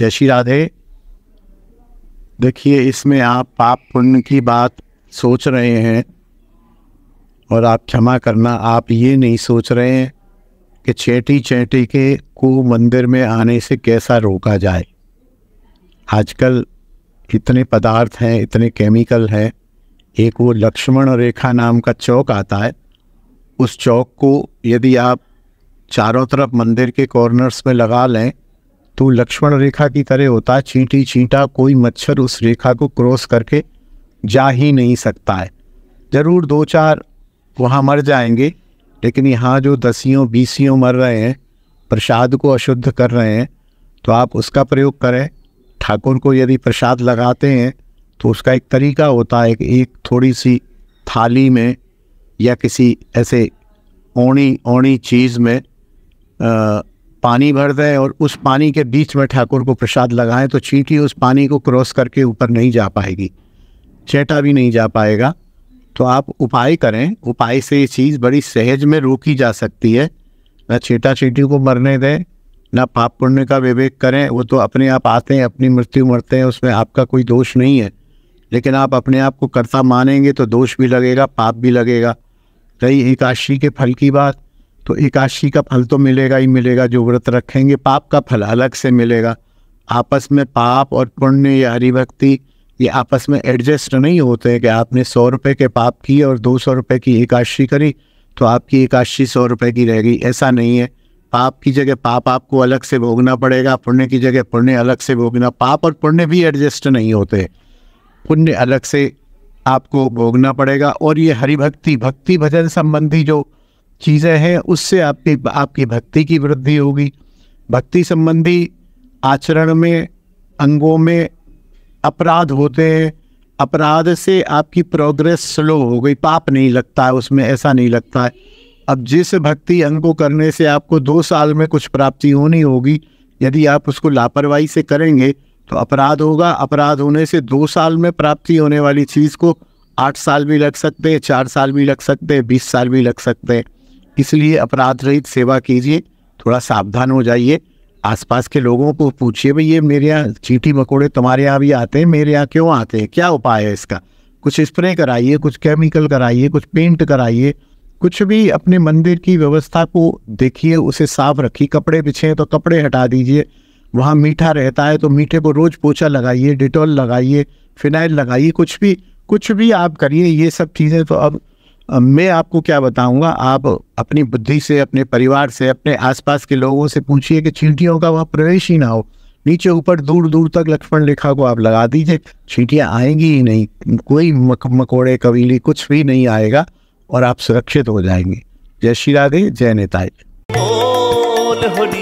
जय श्री राधे देखिए इसमें आप पाप पुण्य की बात सोच रहे हैं और आप क्षमा करना आप ये नहीं सोच रहे हैं कि चेटी चेटी के को मंदिर में आने से कैसा रोका जाए आजकल इतने पदार्थ हैं इतने केमिकल हैं एक वो लक्ष्मण रेखा नाम का चौक आता है उस चौक को यदि आप चारों तरफ मंदिर के कॉर्नर्स में लगा लें तो लक्ष्मण रेखा की तरह होता है चींटी चींटा कोई मच्छर उस रेखा को क्रॉस करके जा ही नहीं सकता है ज़रूर दो चार वहाँ मर जाएंगे लेकिन यहाँ जो दसियों बीसियों मर रहे हैं प्रसाद को अशुद्ध कर रहे हैं तो आप उसका प्रयोग करें ठाकुर को यदि प्रसाद लगाते हैं तो उसका एक तरीका होता है कि एक थोड़ी सी थाली में या किसी ऐसे ओणी ओणी चीज़ में आ, पानी भर दें और उस पानी के बीच में ठाकुर को प्रसाद लगाएं तो चींटी उस पानी को क्रॉस करके ऊपर नहीं जा पाएगी चेटा भी नहीं जा पाएगा तो आप उपाय करें उपाय से ये चीज़ बड़ी सहज में रोकी जा सकती है ना चेटा चींटी को मरने दें ना पाप पुण्य का विवेक करें वो तो अपने आप आते हैं अपनी मृत्यु मरते हैं उसमें आपका कोई दोष नहीं है लेकिन आप अपने आप को कर्ता मानेंगे तो दोष भी लगेगा पाप भी लगेगा कई एकाशी के फल की बात तो एकादशी का फल तो मिलेगा ही मिलेगा जो व्रत रखेंगे पाप का फल अलग से मिलेगा आपस में पाप और पुण्य या हरिभक्ति ये आपस में एडजस्ट नहीं होते कि आपने सौ रुपये के पाप किए और दो सौ रुपये की एकादशी करी तो आपकी एकादशी सौ रुपये की रह गई ऐसा नहीं है पाप की जगह पाप आपको अलग से भोगना पड़ेगा पुण्य की जगह पुण्य अलग से भोगना पाप और पुण्य भी एडजस्ट नहीं होते पुण्य अलग से आपको भोगना पड़ेगा और ये हरिभक्ति भक्ति भजन संबंधी जो चीज़ें हैं उससे आपकी आपकी भक्ति की वृद्धि होगी भक्ति संबंधी आचरण में अंगों में अपराध होते हैं अपराध से आपकी प्रोग्रेस स्लो हो गई पाप नहीं लगता है उसमें ऐसा नहीं लगता है अब जिस भक्ति अंग को करने से आपको दो साल में कुछ प्राप्ति होनी होगी यदि आप उसको लापरवाही से करेंगे तो अपराध होगा अपराध होने से दो साल में प्राप्ति होने वाली चीज़ को आठ साल भी लग सकते हैं चार साल भी लग सकते हैं बीस साल भी लग सकते हैं इसलिए अपराध रहित सेवा कीजिए थोड़ा सावधान हो जाइए आसपास के लोगों को पूछिए भाई ये मेरे यहाँ चीटी मकोड़े तुम्हारे यहाँ भी आते हैं मेरे यहाँ क्यों आते हैं क्या उपाय है इसका कुछ स्प्रे कराइए कुछ केमिकल कराइए कुछ पेंट कराइए कुछ भी अपने मंदिर की व्यवस्था को देखिए उसे साफ रखिए कपड़े पीछे तो कपड़े हटा दीजिए वहाँ मीठा रहता है तो मीठे को रोज़ पोछा लगाइए डिटॉल लगाइए फिनाइल लगाइए कुछ भी कुछ भी आप करिए ये सब चीज़ें तो अब मैं आपको क्या बताऊंगा आप अपनी बुद्धि से अपने परिवार से अपने आसपास के लोगों से पूछिए कि चींटियों का वहाँ प्रवेश ही ना हो नीचे ऊपर दूर दूर तक लक्ष्मण रेखा को आप लगा दीजिए चींटियाँ आएंगी ही नहीं कोई मक, मकोड़े कबीली कुछ भी नहीं आएगा और आप सुरक्षित हो जाएंगे जय श्री राधे जय नेताई